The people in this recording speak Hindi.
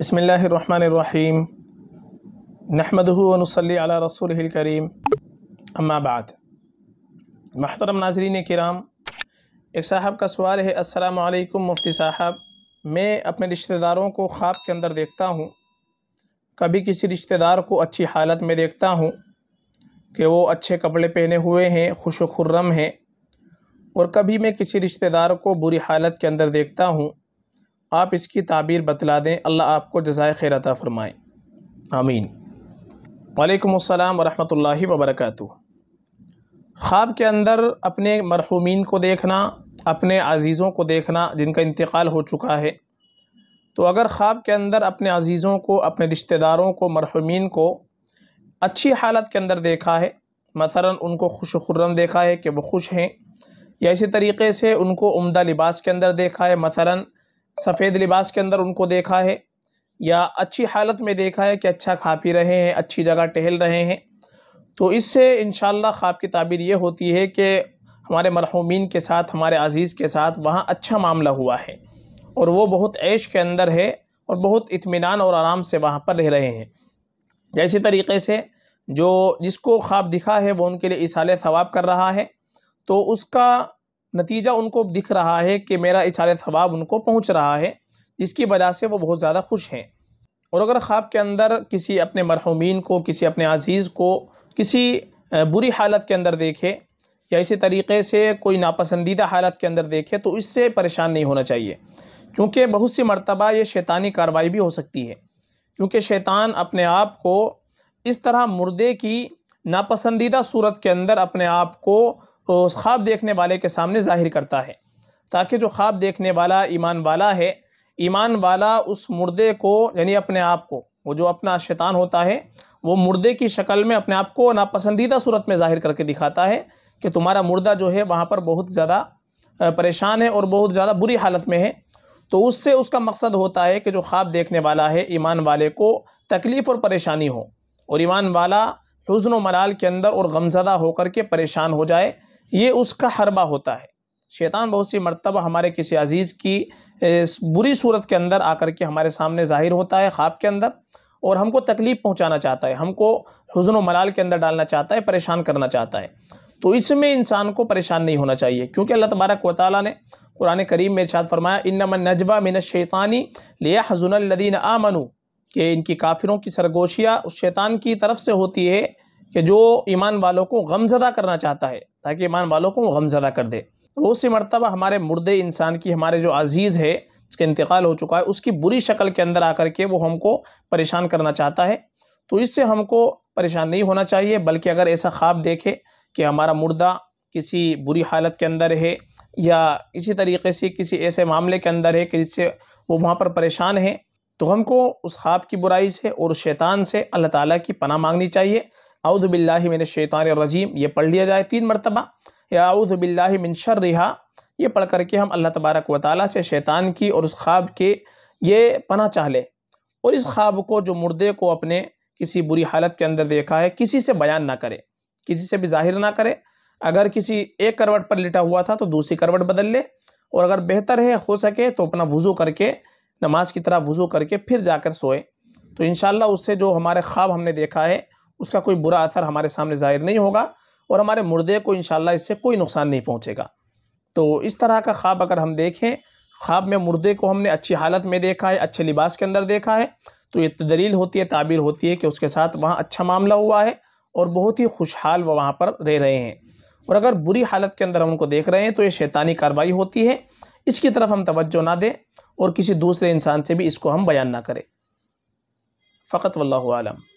बसमीम नहमदनसली अला रसूल करीम अम्माबाद महतरम नाजरीन कराम एक साहब का सवाल है असलकुम मुफ्ती साहब मैं अपने रिश्तेदारों को ख्वाब के अंदर देखता हूँ कभी किसी रिश्तेदार को अच्छी हालत में देखता हूँ कि वो अच्छे कपड़े पहने हुए हैं खुश खुर्रम हैं और कभी मैं किसी रिश्तेदार को बुरी हालत के अंदर देखता हूँ आप इसकी ताबीर बतला दें अल्लाह आपको जजाय खैरता फ़रमाएँ आमीन वालेकुम वरहमल वबरक ख्वाब के अंदर अपने मरहूमिन को देखना अपने अज़ीज़ों को देखना जिनका इंतकाल हो चुका है तो अगर ख्वाब के अंदर अपने अज़ीज़ों को अपने रिश्तेदारों को मरहूमिन को अच्छी हालत के अंदर देखा है मसलन उनको खुश खुर्रम देखा है कि वो खुश हैं या इसी तरीके से उनको उम्दा लिबास के अंदर देखा है मसला सफ़ेद लिबास के अंदर उनको देखा है या अच्छी हालत में देखा है कि अच्छा खा पी रहे हैं अच्छी जगह टहल रहे हैं तो इससे इन ख़्वाब की ताबीर ये होती है कि हमारे मरहूमिन के साथ हमारे अज़ीज़ के साथ वहाँ अच्छा मामला हुआ है और वो बहुत ऐश के अंदर है और बहुत इत्मीनान और आराम से वहाँ पर रह रहे हैं ऐसी तरीके से जो जिसको ख्वाब दिखा है वो उनके लिए इसाले सवाब कर रहा है तो उसका नतीजा उनको दिख रहा है कि मेरा इशारे सवाब उनको पहुँच रहा है जिसकी वजह से वो बहुत ज़्यादा खुश हैं और अगर ख्वाब के अंदर किसी अपने मरहूमिन को किसी अपने अजीज़ को किसी बुरी हालत के अंदर देखे या इसी तरीके से कोई नापसंदीदा हालत के अंदर देखे तो इससे परेशान नहीं होना चाहिए क्योंकि बहुत सी मरतबा ये शैतानी कार्रवाई भी हो सकती है क्योंकि शैतान अपने आप को इस तरह मुर्दे की नापसंदीदा सूरत के अंदर अपने आप को तो उस ख्वाब देखने वाले के सामने ज़ाहिर करता है ताकि जो ख्वाब देखने वाला ईमान वाला है ईमान वाला उस मुर्दे को यानी अपने आप को वो जो अपना शैतान होता है वो मुर्दे की शक्ल में अपने आप को नापसंदीदा सूरत में ज़ाहिर करके दिखाता है कि तुम्हारा मुर्दा जो है वहाँ पर बहुत ज़्यादा परेशान है और बहुत ज़्यादा बुरी हालत में है तो उससे उसका मकसद होता है कि जो ख्वाब देखने वाला है ईमान वाले को तकलीफ़ और परेशानी हो और ईमान वाला हजन मलाल के अंदर और गमजदा होकर के परेशान हो जाए ये उसका हरबा होता है शैतान बहुत सी मरतबा हमारे किसी अजीज़ की बुरी सूरत के अंदर आकर के हमारे सामने ज़ाहिर होता है ख्वाब के अंदर और हमको तकलीफ़ पहुंचाना चाहता है हमको हजन व मलाल के अंदर डालना चाहता है परेशान करना चाहता है तो इसमें इंसान को परेशान नहीं होना चाहिए क्योंकि अल्लाह तबारक व ताली ने कुरान करीम में इर्शाद फरमाया इन नजबा मिन शैतानी लिया आ मनु कि इनकी काफिरों की सरगोशियाँ उस शैतान की तरफ से होती है कि जो ईमान वालों को गमजदा करना चाहता है ताकि ईमान वालों को गमजदा कर दे रोज से मरतबा हमारे मुर्दे इंसान की हमारे जो अजीज़ है जिसका इंतकाल हो चुका है उसकी बुरी शक्ल के अंदर आकर के वो हमको परेशान करना चाहता है तो इससे हमको परेशान नहीं होना चाहिए बल्कि अगर ऐसा ख्वाब देखे कि हमारा मुर्दा किसी बुरी हालत के अंदर है या इसी तरीके से किसी ऐसे मामले के अंदर है कि जिससे वो वहाँ पर परेशान है तो हमको उस ख्वाब की बुराई से और शैतान से अल्लाह ताला की पनाह मांगनी चाहिए अउदबिल्लामिन शैतान रजीम ये पढ़ लिया जाए तीन मरतबा या अउदबिल्लामिन शर रिहा ये पढ़ करके हम अल्लाह तबारक व ताली से शैतान की और उस ख्वाब के ये पना चाह ले और इस ख्वाब को जो मुर्दे को अपने किसी बुरी हालत के अंदर देखा है किसी से बयान ना करे किसी से भी जाहिर ना करे अगर किसी एक करवट पर लिटा हुआ था तो दूसरी करवट बदल ले और अगर बेहतर है हो सके तो अपना वज़ू करके नमाज की तरह वज़ू करके फिर जाकर सोए तो इन उससे जो हमारे ख्वाब हमने देखा है उसका कोई बुरा असर हमारे सामने ज़ाहिर नहीं होगा और हमारे मुर्दे को इन इससे कोई नुकसान नहीं पहुँचेगा तो इस तरह का ख्वाब अगर हम देखें ख्वाब में मुर्दे को हमने अच्छी हालत में देखा है अच्छे लिबास के अंदर देखा है तो ये दलील होती है ताबीर होती है कि उसके साथ वहाँ अच्छा मामला हुआ है और बहुत ही खुशहाल वह वहाँ पर रह रहे हैं और अगर बुरी हालत के अंदर हम उनको देख रहे हैं तो ये शैतानी कार्रवाई होती है इसकी तरफ हम तवज्जो ना दें और किसी दूसरे इंसान से भी इसको हम बयान ना करें फ़कत वल्लम